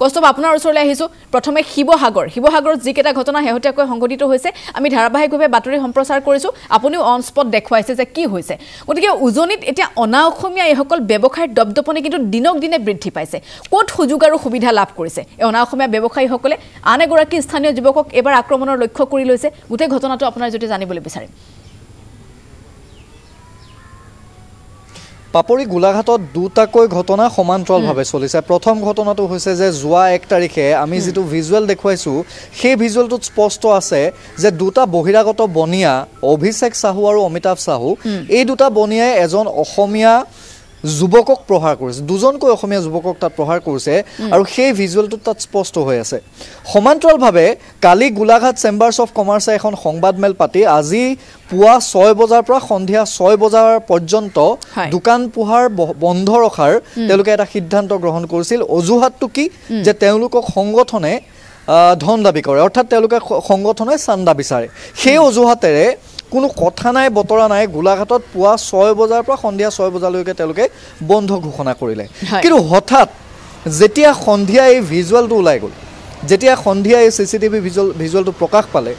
কষ্ট আপোনাৰ ওচৰলৈ আহিছোঁ প্ৰথমে শিৱসাগৰ শিৱসাগৰত যিকেইটা ঘটনা শেহতীয়াকৈ সংঘটিত হৈছে আমি ধাৰাবাহিকভাৱে বাতৰি সম্প্ৰচাৰ কৰিছোঁ আপুনিও অন স্পট দেখুৱাইছে যে কি হৈছে গতিকে উজনিত এতিয়া অনা অসমীয়া এইসকল ব্যৱসায়ৰ দপদপনি কিন্তু দিনক দিনে বৃদ্ধি পাইছে ক'ত সুযোগ আৰু সুবিধা লাভ কৰিছে এই অনা অসমীয়া ব্যৱসায়ীসকলে আন এগৰাকী স্থানীয় যুৱকক এবাৰ আক্ৰমণৰ লক্ষ্য কৰি লৈছে গোটেই ঘটনাটো আপোনাৰ যদি জানিবলৈ বিচাৰিম পাপৰি গোলাঘাটত দুটাকৈ ঘটনা সমান্তৰালভাৱে চলিছে প্ৰথম ঘটনাটো হৈছে যে যোৱা এক তাৰিখে আমি যিটো ভিজুৱেল দেখুৱাইছোঁ সেই ভিজুৱেলটোত স্পষ্ট আছে যে দুটা বহিৰাগত বনিয়া অভিষেক চাহু আৰু অমিতাভ চাহু এই দুটা বনিয়াই এজন অসমীয়া যুৱকক প্ৰহাৰ কৰিছে দুজনকৈ অসমীয়া যুৱকক তাত প্ৰহাৰ কৰিছে আৰু সেই ভিজুৱেলটোত তাত স্পষ্ট হৈ আছে সমান্তৰালভাৱে কালি গোলাঘাট চেম্বাৰ্ছ অফ কমাৰ্চে এখন সংবাদমেল পাতি আজি পুৱা ছয় বজাৰ পৰা সন্ধিয়া ছয় বজাৰ পৰ্যন্ত দোকান পোহাৰ বন্ধ ৰখাৰ তেওঁলোকে এটা সিদ্ধান্ত গ্ৰহণ কৰিছিল অজুহাতটো কি যে তেওঁলোকক সংগঠনে ধন দাবী কৰে অৰ্থাৎ তেওঁলোকে সংগঠনে চান্দা বিচাৰে সেই অজুহাতেৰে কোনো কথা নাই বতৰা নাই গোলাঘাটত পুৱা ছয় বজাৰ পৰা সন্ধিয়া ছয় বজালৈকে তেওঁলোকে বন্ধ ঘোষণা কৰিলে কিন্তু হঠাৎ যেতিয়া সন্ধিয়া এই ভিজুৱেলটো ওলাই গ'ল যেতিয়া সন্ধিয়া এই চি চি টিভি ভিজুৱেল ভিজুৱেলটো প্ৰকাশ পালে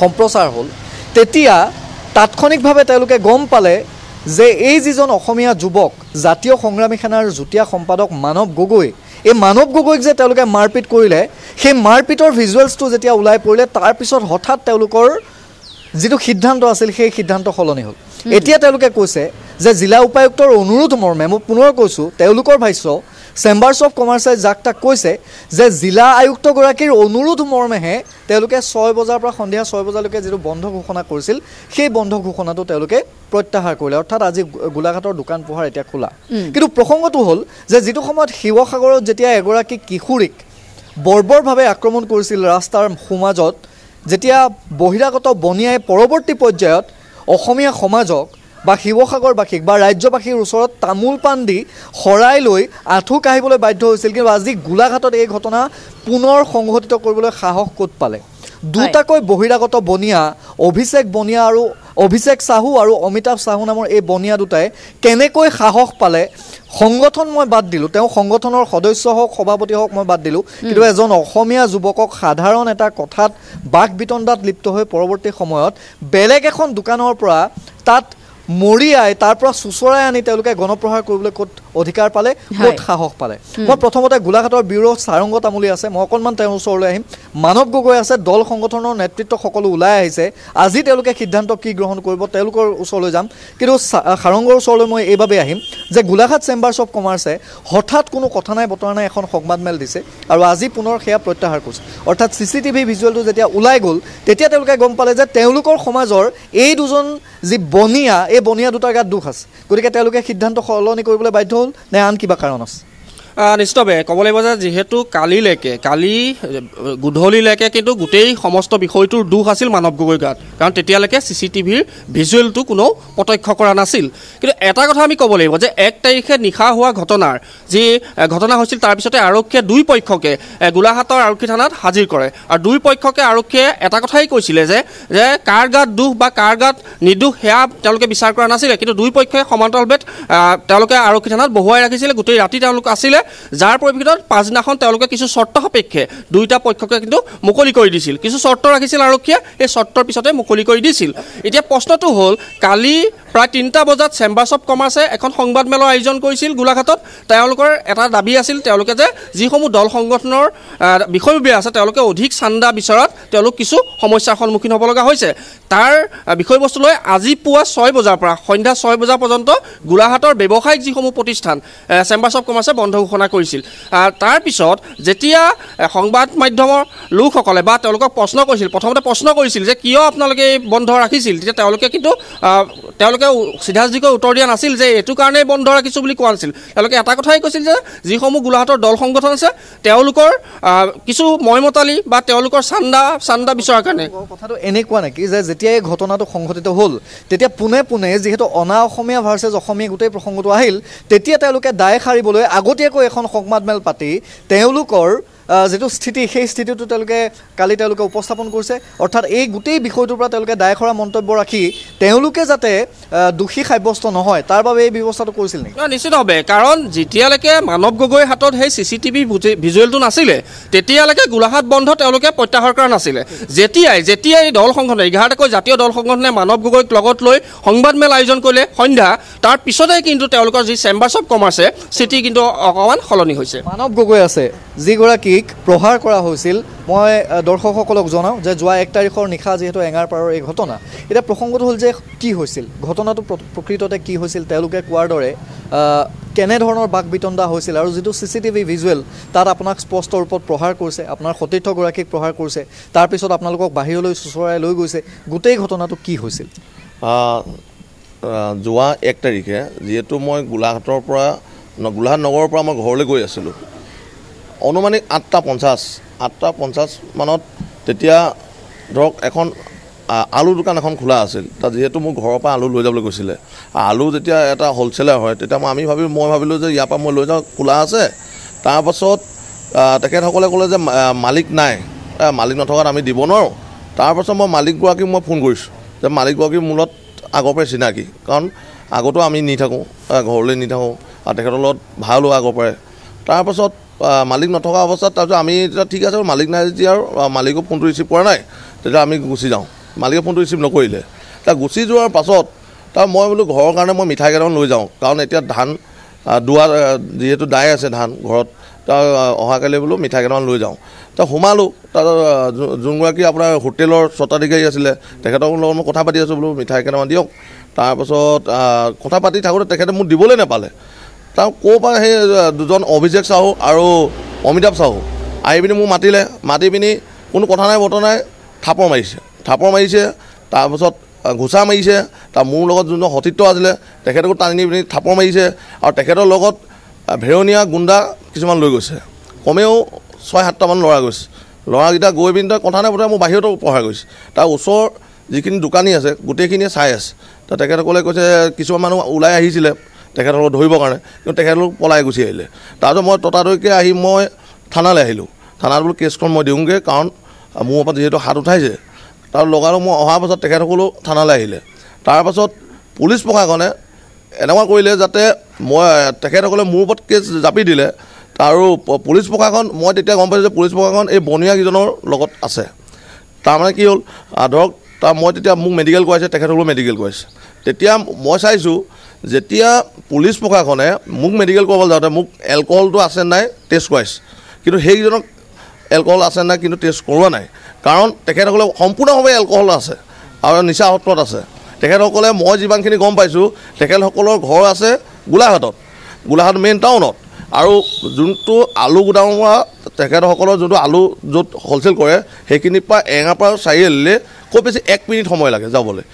সম্প্ৰচাৰ হ'ল তেতিয়া তাৎক্ষণিকভাৱে তেওঁলোকে গম পালে যে এই যিজন অসমীয়া যুৱক জাতীয় সংগ্ৰামী সেনাৰ যুটীয়া সম্পাদক মানৱ গগৈ এই মানৱ গগৈক যে তেওঁলোকে মাৰপিট কৰিলে সেই মাৰপিটৰ ভিজুৱেলছটো যেতিয়া ওলাই পৰিলে তাৰপিছত হঠাৎ তেওঁলোকৰ যিটো সিদ্ধান্ত আছিল সেই সিদ্ধান্ত সলনি হ'ল এতিয়া তেওঁলোকে কৈছে যে জিলা উপায়ুক্তৰ অনুৰোধ মৰ্মে মই পুনৰ কৈছোঁ তেওঁলোকৰ ভাষ্য চেম্বাৰ্চ অফ কমাৰ্চে যাক তাক কৈছে যে জিলা আয়ুক্তগৰাকীৰ অনুৰোধ মৰ্মেহে তেওঁলোকে ছয় বজাৰ পৰা সন্ধিয়া ছয় বজালৈকে যিটো বন্ধ ঘোষণা কৰিছিল সেই বন্ধ ঘোষণাটো তেওঁলোকে প্ৰত্যাহাৰ কৰিলে অৰ্থাৎ আজি গোলাঘাটৰ দোকান পোহাৰ এতিয়া খোলা কিন্তু প্ৰসংগটো হ'ল যে যিটো সময়ত শিৱসাগৰত যেতিয়া এগৰাকী কিশোৰীক বৰ্বৰভাৱে আক্ৰমণ কৰিছিল ৰাস্তাৰ সোমাজত যেতিয়া বহিৰাগত বনিয়াই পৰৱৰ্তী পৰ্যায়ত অসমীয়া সমাজক বা শিৱসাগৰ বাসীক বা ৰাজ্যবাসীৰ ওচৰত তামোল পাণ দি শৰাই লৈ আঁঠু কাঢ়িবলৈ বাধ্য হৈছিল কিন্তু আজি গোলাঘাটত এই ঘটনা পুনৰ সংঘটিত কৰিবলৈ সাহস ক'ত পালে দুটাকৈ বহিৰাগত বনিয়া অভিষেক বনিয়া আৰু অভিষেক চাহু আৰু অমিতাভ চাহু নামৰ এই বনিয়া দুটাই কেনেকৈ সাহস পালে সংগঠন মই বাদ দিলোঁ তেওঁ সংগঠনৰ সদস্য হওক সভাপতি হওক মই বাদ দিলোঁ কিন্তু এজন অসমীয়া যুৱকক সাধাৰণ এটা কথাত বাক বিতণ্ডাত লিপ্ত হৈ পৰৱৰ্তী সময়ত বেলেগ এখন দোকানৰ পৰা তাত মৰিয়াই তাৰ পৰা চোঁচৰাই আনি তেওঁলোকে গণপ্ৰহাৰ কৰিবলৈ ক'ত অধিকাৰ পালে ক'ত সাহস পালে মই প্ৰথমতে গোলাঘাটৰ ব্যুৰ' সাৰংগ তামুলী আছে মই অকণমান তেওঁৰ ওচৰলৈ আহিম মানৱ গগৈ আছে দল সংগঠনৰ নেতৃত্ব সকলো ওলাই আহিছে আজি তেওঁলোকে সিদ্ধান্ত কি গ্ৰহণ কৰিব তেওঁলোকৰ ওচৰলৈ যাম কিন্তু সাৰংগৰ ওচৰলৈ মই এইবাবে আহিম যে গোলাঘাট চেম্বাৰছ অফ কমাৰ্চে হঠাৎ কোনো কথা নাই বতৰা নাই এখন সংবাদ মেল দিছে আৰু আজি পুনৰ সেয়া প্ৰত্যাহাৰ কৰিছে অৰ্থাৎ চি চি টিভি ভিজুৱেলটো যেতিয়া ওলাই গ'ল তেতিয়া তেওঁলোকে গম পালে যে তেওঁলোকৰ সমাজৰ এই দুজন যি বনিয়া এই বনিয়া দুটাৰ গাত দুখ আছে গতিকে তেওঁলোকে সিদ্ধান্ত সলনি কৰিবলৈ বাধ্য হ'ল নে আন কিবা কাৰণ আছে নিশ্চিত ক'ব লাগিব যে যিহেতু কালিলৈকে কালি গধূলিলৈকে কিন্তু গোটেই সমস্ত বিষয়টোৰ দোষ আছিল মানৱ গগৈ গাত কাৰণ তেতিয়ালৈকে চি চি টিভিৰ ভিজুৱেলটো কোনো প্ৰত্যক্ষ কৰা নাছিল কিন্তু এটা কথা আমি ক'ব লাগিব যে এক তাৰিখে নিশা হোৱা ঘটনাৰ যি ঘটনা হৈছিল তাৰপিছতে আৰক্ষীয়ে দুই পক্ষকে গোলাঘাটৰ আৰক্ষী থানাত হাজিৰ কৰে আৰু দুই পক্ষকে আৰক্ষীয়ে এটা কথাই কৈছিলে যে যে কাৰ গাত দোষ বা কাৰ গাত নিৰ্দোষ সেয়া তেওঁলোকে বিচাৰ কৰা নাছিলে কিন্তু দুই পক্ষই সমান্তৰালভেদ তেওঁলোকে আৰক্ষী থানাত বহুৱাই ৰাখিছিলে গোটেই ৰাতি তেওঁলোক আছিলে যাৰ পৰিপ্ৰেক্ষিতত পাছদিনাখন তেওঁলোকে কিছু চৰ্ত সাপেক্ষে দুয়োটা পক্ষকে কিন্তু মুকলি কৰি দিছিল কিছু চৰ্ত ৰাখিছিল আৰক্ষীয়ে সেই চৰ্তৰ পিছতে মুকলি কৰি দিছিল এতিয়া প্ৰশ্নটো হ'ল কালি প্ৰায় তিনিটা বজাত চেম্বাৰ্ছ অফ কমাৰ্চে এখন সংবাদমেলৰ আয়োজন কৰিছিল গোলাঘাটত তেওঁলোকৰ এটা দাবী আছিল তেওঁলোকে যে যিসমূহ দল সংগঠনৰ বিষয়ববীয়া আছে তেওঁলোকে অধিক চান্দা বিচৰাত তেওঁলোক কিছু সমস্যাৰ সন্মুখীন হ'ব লগা হৈছে তাৰ বিষয়বস্তু লৈ আজি পুৱা ছয় বজাৰ পৰা সন্ধ্যা ছয় বজাৰ পৰ্যন্ত গোলাঘাটৰ ব্যৱসায়িক যিসমূহ প্ৰতিষ্ঠান চেম্বাৰ্ছ অফ কমাৰ্চে বন্ধ ঘোষণা কৰিছিল তাৰপিছত যেতিয়া সংবাদ মাধ্যমৰ লোকসকলে বা তেওঁলোকক প্ৰশ্ন কৰিছিল প্ৰথমতে প্ৰশ্ন কৰিছিল যে কিয় আপোনালোকে এই বন্ধ ৰাখিছিল তেতিয়া তেওঁলোকে কিন্তু তেওঁলোকে চিধা চিধিকৈ উত্তৰ দিয়া নাছিল যে এইটো কাৰণেই বন্ধ ৰাখিছোঁ বুলি কোৱা নাছিল তেওঁলোকে এটা কথাই কৈছিল যে যিসমূহ গোলাঘাটৰ দল সংগঠন আছে তেওঁলোকৰ কিছু মইমতালি বা তেওঁলোকৰ চান্দা চান্দা বিচৰাৰ কাৰণে কথাটো এনেকুৱা নেকি যে যেতিয়া এই ঘটনাটো সংঘটিত হ'ল তেতিয়া পোনে পোনে যিহেতু অনা অসমীয়া ভাৰ্চেছ অসমীয়া গোটেই প্ৰসংগটো আহিল তেতিয়া তেওঁলোকে দায় সাৰিবলৈ আগতীয়াকৈ এখন সংবাদ মেল পাতি তেওঁলোকৰ যিটো স্থিতি সেই স্থিতিটো তেওঁলোকে কালি তেওঁলোকে উপস্থাপন কৰিছে অৰ্থাৎ এই গোটেই বিষয়টোৰ পৰা তেওঁলোকে দায় কৰা মন্তব্য ৰাখি তেওঁলোকে যাতে দোষী সাব্যস্ত নহয় তাৰ বাবে এই ব্যৱস্থাটো কৰিছিল নেকি নিশ্চিতভাৱে কাৰণ যেতিয়ালৈকে মানৱ গগৈৰ হাতত সেই চি চি টিভি ভিজুৱেলটো নাছিলে তেতিয়ালৈকে গোলাঘাট বন্ধ তেওঁলোকে প্ৰত্যাহাৰ কৰা নাছিলে যেতিয়াই যেতিয়াই এই দল সংগঠনে এঘাৰটাকৈ জাতীয় দল সংগঠনে মানৱ গগৈক লগত লৈ সংবাদমেল আয়োজন কৰিলে সন্ধ্যা তাৰ পিছতে কিন্তু তেওঁলোকৰ যি চেম্বাৰ্ছ অফ কমাৰ্চে আছে স্থিতি কিন্তু অকণমান সলনি হৈছে মানৱ গগৈ আছে যিগৰাকী ব্যক্তিক প্ৰহাৰ কৰা হৈছিল মই দৰ্শকসকলক জনাওঁ যে যোৱা এক তাৰিখৰ নিশা যিহেতু এঙাৰপাৰৰ এই ঘটনা এতিয়া প্ৰসংগটো হ'ল যে কি হৈছিল ঘটনাটো প্ৰকৃততে কি হৈছিল তেওঁলোকে কোৱাৰ দৰে কেনেধৰণৰ বাক বিতণ্ডা হৈছিল আৰু যিটো চি চি টিভি ভিজুৱেল তাত আপোনাক স্পষ্ট ৰূপত প্ৰহাৰ কৰিছে আপোনাৰ সতীৰ্থগৰাকীক প্ৰহাৰ কৰিছে তাৰপিছত আপোনালোকক বাহিৰলৈ চোঁচৰাই লৈ গৈছে গোটেই ঘটনাটো কি হৈছিল যোৱা এক তাৰিখে যিহেতু মই গোলাঘাটৰ পৰা গোলাঘাট নগৰৰ পৰা মই ঘৰলৈ গৈ আছিলোঁ অনুমানিক আঠটা পঞ্চাছ আঠটা পঞ্চাছ মানত তেতিয়া ধৰক এখন আলু দোকান এখন খোলা আছিল তাত যিহেতু মোৰ ঘৰৰ পৰা আলু লৈ যাবলৈ গৈছিলে আলু যেতিয়া এটা হ'লচেলাৰ হয় তেতিয়া মই আমি ভাবি মই ভাবিলোঁ যে ইয়াৰ পৰা মই লৈ যাওঁ খোলা আছে তাৰপাছত তেখেতসকলে ক'লে যে মালিক নাই মালিক নথকাত আমি দিব নোৱাৰোঁ তাৰপাছত মই মালিকগৰাকীক মই ফোন কৰিছোঁ যে মালিকগৰাকীৰ মূলত আগৰ পৰাই চিনাকি কাৰণ আগতেও আমি নি থাকোঁ ঘৰলৈ নি থাকোঁ আৰু তেখেতৰ লগত ভালো আগৰ পৰাই তাৰপাছত মালিক নথকা অৱস্থাত তাৰপিছত আমি এতিয়া ঠিক আছে মালিক নাই যেতিয়া আৰু মালিকক ফোনটো ৰিচিভ কৰা নাই তেতিয়া আমি গুচি যাওঁ মালিকে ফোনটো ৰিচিভ নকৰিলে তাৰ গুচি যোৱাৰ পাছত তাৰ মই বোলো ঘৰৰ কাৰণে মই মিঠাই কেইটামান লৈ যাওঁ কাৰণ এতিয়া ধান দোৱা যিহেতু দাই আছে ধান ঘৰত তাৰ অহাকালি বোলো মিঠাই কেইটামান লৈ যাওঁ তাৰ সোমালোঁ তাত যোনগৰাকী আপোনাৰ হোটেলৰ স্বত্বাধিকাৰী আছিলে তেখেতৰ লগত মই কথা পাতি আছোঁ বোলো মিঠাই কেইটামান দিয়ক তাৰপাছত কথা পাতি থাকোঁতে তেখেতে মোক দিবলৈ নাপালে তাৰ ক'ৰ পৰা সেই দুজন অভিষেক চাহু আৰু অমিতাভ চাহু আহি পিনি মোক মাতিলে মাতি পিনি কোনো কথা নাই বতৰ নাই থাপৰ মাৰিছে থাপৰ মাৰিছে তাৰপিছত ঘোচা মাৰিছে তাৰ মোৰ লগত যোনজন সতীৰ্থ আছিলে তেখেতকো টানি নি পিনি থাপৰ মাৰিছে আৰু তেখেতৰ লগত ভেৰনীয়া গুণ্ডা কিছুমান লৈ গৈছে কমেও ছয় সাতটামান ল'ৰা গৈছে ল'ৰাকেইটা গৈ পিনি তাৰ কথা নাই বতৰা মোৰ বাহিৰতো পঢ়া গৈছে তাৰ ওচৰ যিখিনি দোকানী আছে গোটেইখিনিয়ে চাই আছে তাৰ তেখেতসকলে কৈছে কিছুমান মানুহ ওলাই আহিছিলে তেখেতসকলক ধৰিবৰ কাৰণে কিন্তু তেখেতলোক পলাই গুচি আহিলে তাৰপিছত মই ততাতৈকে আহি মই থানালৈ আহিলোঁ থানাত বোলো কেছখন মই দিওঁগৈ কাৰণ মোৰ পৰা যিহেতু হাত উঠাইছে তাৰ লগালগ মই অহাৰ পাছত তেখেতসকলেও থানালৈ আহিলে তাৰপাছত পুলিচ প্ৰশাসনে এনেকুৱা কৰিলে যাতে মই তেখেতসকলে মোৰ ওপৰত কেছ জাপি দিলে আৰু পুলিচ প্ৰশাসন মই তেতিয়া গম পাইছোঁ যে পুলিচ প্ৰশাসন এই কেইজনৰ লগত আছে তাৰমানে কি হ'ল ধৰক তাৰ মই তেতিয়া মোক মেডিকেল কৰাইছে তেখেতসকলেও মেডিকেল কৰাইছে তেতিয়া মই চাইছোঁ যেতিয়া পুলিচ প্ৰশাসনে মোক মেডিকেল কৰিবলৈ যাওঁতে মোক এলকহলটো আছে নাই টেষ্ট কৰাইছে কিন্তু সেইজনক এলকহল আছে নাই কিন্তু টেষ্ট কৰোৱা নাই কাৰণ তেখেতসকলে সম্পূৰ্ণভাৱে এলকহল আছে আৰু নিচা সত্ৰত আছে তেখেতসকলে মই যিমানখিনি গম পাইছোঁ তেখেতসকলৰ ঘৰ আছে গোলাঘাটত গোলাঘাট মেইন টাউনত আৰু যোনটো আলু গোদামৰ পৰা তেখেতসকলৰ যোনটো আলু য'ত হ'লচেল কৰে সেইখিনিৰ পৰা এঙাৰ পৰা চাৰিআলিলৈ খুব বেছি এক মিনিট সময় লাগে যাবলৈ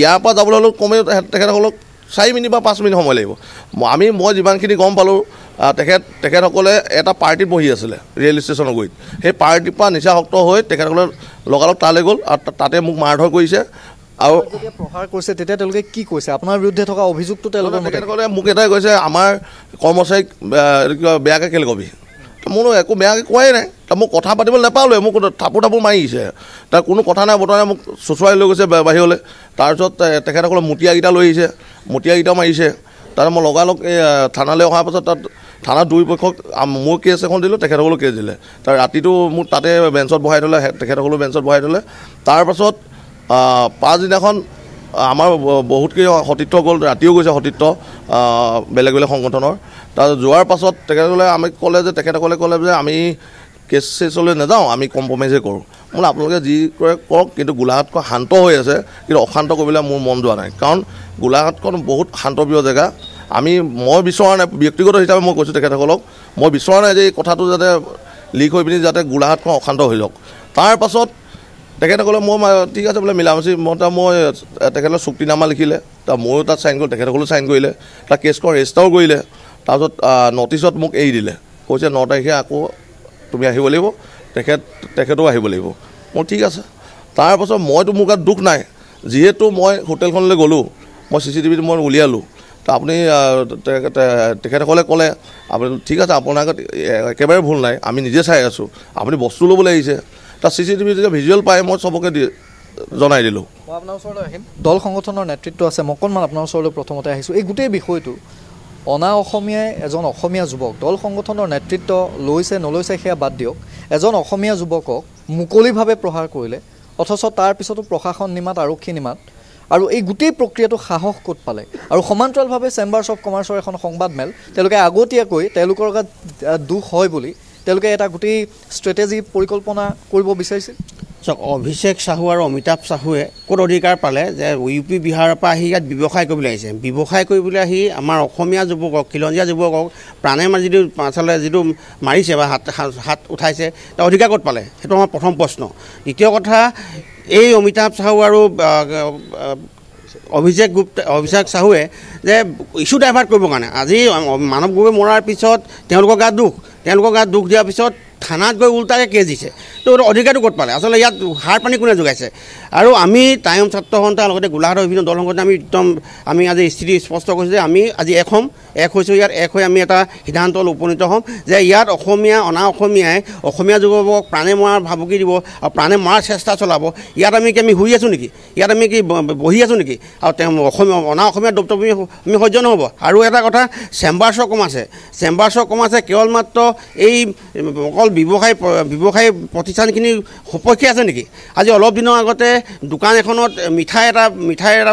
ইয়াৰ পৰা যাবলৈ হ'লেও কমেও তেখেতসকলক চাৰি মিনিট বা পাঁচ মিনিট সময় লাগিব আমি মই যিমানখিনি গম পালোঁ তেখেত তেখেতসকলে এটা পাৰ্টিত বহি আছিলে ৰেল ষ্টেচনৰ গুৰিত সেই পাৰ্টিৰ পৰা নিচাশক্ত হৈ তেখেতসকলে লগালগ তালৈ গ'ল আৰু তাতে মোক মাৰধৰ কৰিছে আৰু যেতিয়া প্ৰহাৰ কৰিছে তেতিয়া তেওঁলোকে কি কৈছে আপোনাৰ বিৰুদ্ধে থকা অভিযোগটো তেওঁলোকে তেখেতসকলে মোক এটাই কৈছে আমাৰ কৰ্মচাৰীক কি বেয়াকৈ কেলে কবি মোৰ একো বেয়াকৈ কোৱাই নাই তাৰ মোক কথা পাতিবলৈ নাপালোঁ মোক থাপু থাপু আহিছে তাৰ কোনো কথা নাই বৰ্তমানে মোক চোঁচৰাই লৈ গৈছে বাহিৰলৈ তাৰপিছত তেখেতসকলে মতিয়াকেইটা লৈ আহিছে মতিয়াকেইটাও মাৰিছে তাত মই লগালগ এই থানালৈ অহাৰ পাছত তাত থানাত দুয়োপক্ষক মোৰ কেছ এখন দিলোঁ তেখেতসকলেও কেছ দিলে তাৰ ৰাতিটো মোক তাতে বেঞ্চত বহাই থ'লে তেখেতসকলেও বেঞ্চত বহাই থ'লে তাৰপাছত পাছদিনাখন আমাৰ বহুতকেইজন সতীৰ্থ গ'ল ৰাতিও গৈছে সতীৰ্থ বেলেগ বেলেগ সংগঠনৰ তাত যোৱাৰ পাছত তেখেতসকলে আমি ক'লে যে তেখেতসকলে ক'লে যে আমি কেছ চেছলৈ নাযাওঁ আমি কম্প্ৰমাইজে কৰোঁ বোলে আপোনালোকে যি কৰে কওক কিন্তু গোলাঘাটখন শান্ত হৈ আছে কিন্তু অশান্ত কৰিবলৈ মোৰ মন যোৱা নাই কাৰণ গোলাঘাটখন বহুত শান্তপ্ৰিয় জেগা আমি মই বিচৰা নাই ব্যক্তিগত হিচাপে মই কৈছোঁ তেখেতসকলক মই বিচৰা নাই যে এই কথাটো যাতে লিক হৈ পিনি যাতে গোলাঘাটখন অশান্ত হৈ যাওক তাৰ পাছত তেখেতসকলে মই ঠিক আছে বোলে মিলামিচি মই তাৰ মই তেখেতলৈ চুক্তিনামা লিখিলে তাৰ ময়ো তাত চাইন কৰিলোঁ তেখেতসকলেও চাইন কৰিলে তাৰ কেছখন ৰেজিষ্টাৰো কৰিলে তাৰপিছত নটিছত মোক এৰি দিলে কৈছে ন তাৰিখে আকৌ তুমি আহিব লাগিব তেখেত তেখেতেও আহিব লাগিব মোৰ ঠিক আছে তাৰপাছত মইতো মোৰ গাত দুখ নাই যিহেতু মই হোটেলখনলৈ গ'লোঁ মই চি চি টিভিত মই উলিয়ালোঁ তো আপুনি তেখেতসকলে ক'লে আপুনি ঠিক আছে আপোনাৰ আগত একেবাৰে ভুল নাই আমি নিজে চাই আছোঁ আপুনি বস্তু ল'বলৈ আহিছে তাৰ চি চি টিভি যেতিয়া ভিজুৱেল পায় মই চবকে জনাই দিলোঁ আপোনাৰ ওচৰলৈ আহিম দল সংগঠনৰ নেতৃত্ব আছে মই অকণমান আপোনাৰ ওচৰলৈ প্ৰথমতে আহিছোঁ এই গোটেই বিষয়টো অনা অসমীয়াই এজন অসমীয়া যুৱক দল সংগঠনৰ নেতৃত্ব লৈছে নলৈছে সেয়া বাদ দিয়ক এজন অসমীয়া যুৱকক মুকলিভাৱে প্ৰহাৰ কৰিলে অথচ তাৰপিছতো প্ৰশাসন নিমাত আৰক্ষী নিমাত আৰু এই গোটেই প্ৰক্ৰিয়াটো সাহস ক'ত পালে আৰু সমান্তৰালভাৱে চেম্বাৰছ অফ কমাৰ্চৰ এখন সংবাদমেল তেওঁলোকে আগতীয়াকৈ তেওঁলোকৰ গাত দোষ হয় বুলি তেওঁলোকে এটা গোটেই ষ্ট্ৰেটেজি পৰিকল্পনা কৰিব বিচাৰিছে চাওক অভিষেক চাহু আৰু অমিতাভ চাহুৱে ক'ত অধিকাৰ পালে যে ইউ পি বিহাৰৰ পৰা আহি ইয়াত ব্যৱসায় কৰিবলৈ আহিছে ব্যৱসায় কৰিবলৈ আহি আমাৰ অসমীয়া যুৱকক খিলঞ্জীয়া যুৱকক প্ৰাণে মাৰি যিটো পাছলৈ যিটো মাৰিছে বা হাত হাত উঠাইছে তেওঁ অধিকাৰ ক'ত পালে সেইটো আমাৰ প্ৰথম প্ৰশ্ন দ্বিতীয় কথা এই অমিতাভ চাহু আৰু অভিষেক গুপ্ত অভিষেক চাহুৱে যে ইছ্যু ডাইভাৰ্ট কৰিবৰ কাৰণে আজি মানৱ গগৈ মৰাৰ পিছত তেওঁলোকৰ গাত দুখ তেওঁলোকক ইয়াত দুখ দিয়াৰ পিছত থানাত গৈ উল্টাকে কেছ দিছে তো অধিকাৰটো ক'ত পালে আচলতে ইয়াত সাৰ পানী কোনে যোগাইছে আৰু আমি টাইম ছাত্ৰ সন্থাৰ লগতে গোলাঘাটৰ বিভিন্ন দল সংগঠনে আমি একদম আমি আজি স্থিতি স্পষ্ট কৰিছোঁ যে আমি আজি এখন এক হৈছোঁ ইয়াত এক হৈ আমি এটা সিদ্ধান্তলৈ উপনীত হ'ম যে ইয়াত অসমীয়া অনা অসমীয়াই অসমীয়া যুৱকক প্ৰাণে মৰাৰ ভাবুকি দিব আৰু প্ৰাণে মৰাৰ চেষ্টা চলাব ইয়াত আমি কি আমি শুই আছোঁ নেকি ইয়াত আমি কি বহি আছোঁ নেকি আৰু তেওঁ অসমীয়া অনা অসমীয়া দপ্তৰ আমি সহ্য নহ'ব আৰু এটা কথা চেম্বাৰ্ছৰ কম আছে চেম্বাৰ্ছৰ কম আছে কেৱল মাত্ৰ এই অকল ব্যৱসায় ব্যৱসায় প্ৰতিষ্ঠানখিনি সপক্ষে আছে নেকি আজি অলপ দিনৰ আগতে দোকান এখনত মিঠাই এটা মিঠাই এটা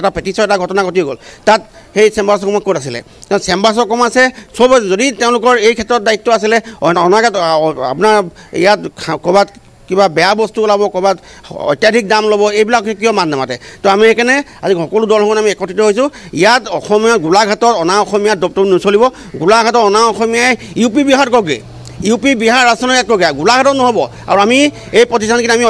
এটা পেটিছৰ এটা ঘটনা ঘটি গ'ল তাত সেই চেম্বাৰ চকমা ক'ত আছিলে তেওঁ চেম্বাৰ চকম আছে চব যদি তেওঁলোকৰ এই ক্ষেত্ৰত দায়িত্ব আছিলে অনাগত আপোনাৰ ইয়াত ক'ৰবাত কিবা বেয়া বস্তু ওলাব ক'ৰবাত অত্যাধিক দাম ল'ব এইবিলাক কিয় মাত নামাতে তো আমি সেইকাৰণে আজি সকলো দলসমূহ আমি একত্ৰিত হৈছোঁ ইয়াত অসমীয়া গোলাঘাটত অনা অসমীয়া দপ্তৰ নচলিব গোলাঘাটত অনা অসমীয়াই ইউ পি বিহাৰ কওকগৈ ইউ পি বিহাৰ আচৰণৰ ইয়াত কওকগৈ গোলাঘাটত নহ'ব আৰু আমি এই প্ৰতিষ্ঠানখিনি আমি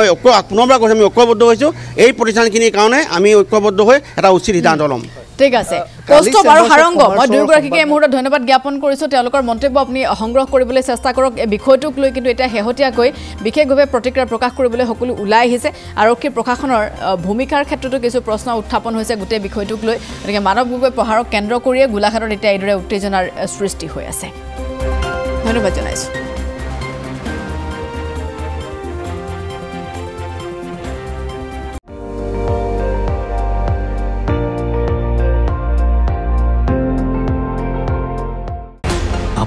পুনৰবাৰ কৈছোঁ আমি ঐক্যবদ্ধ হৈছোঁ এই প্ৰতিষ্ঠানখিনিৰ কাৰণে আমি ঐক্যবদ্ধ হৈ এটা উচিত সিদ্ধান্ত ল'ম ঠিক আছে কৌস্তভ আৰু সাৰংগ মই দুয়োগৰাকীকে এই মুহূৰ্তত ধন্যবাদ জ্ঞাপন কৰিছোঁ তেওঁলোকৰ মন্তব্য আপুনি সংগ্ৰহ কৰিবলৈ চেষ্টা কৰক এই বিষয়টোক লৈ কিন্তু এতিয়া শেহতীয়াকৈ বিশেষভাৱে প্ৰতিক্ৰিয়া প্ৰকাশ কৰিবলৈ সকলো ওলাই আহিছে আৰক্ষী প্ৰশাসনৰ ভূমিকাৰ ক্ষেত্ৰতো কিছু প্ৰশ্ন উত্থাপন হৈছে গোটেই বিষয়টোক লৈ গতিকে মানৱ গগৈ পাহাৰক কেন্দ্ৰ কৰিয়ে গোলাঘাটত এতিয়া এইদৰে উত্তেজনাৰ সৃষ্টি হৈ আছে ধন্যবাদ জনাইছোঁ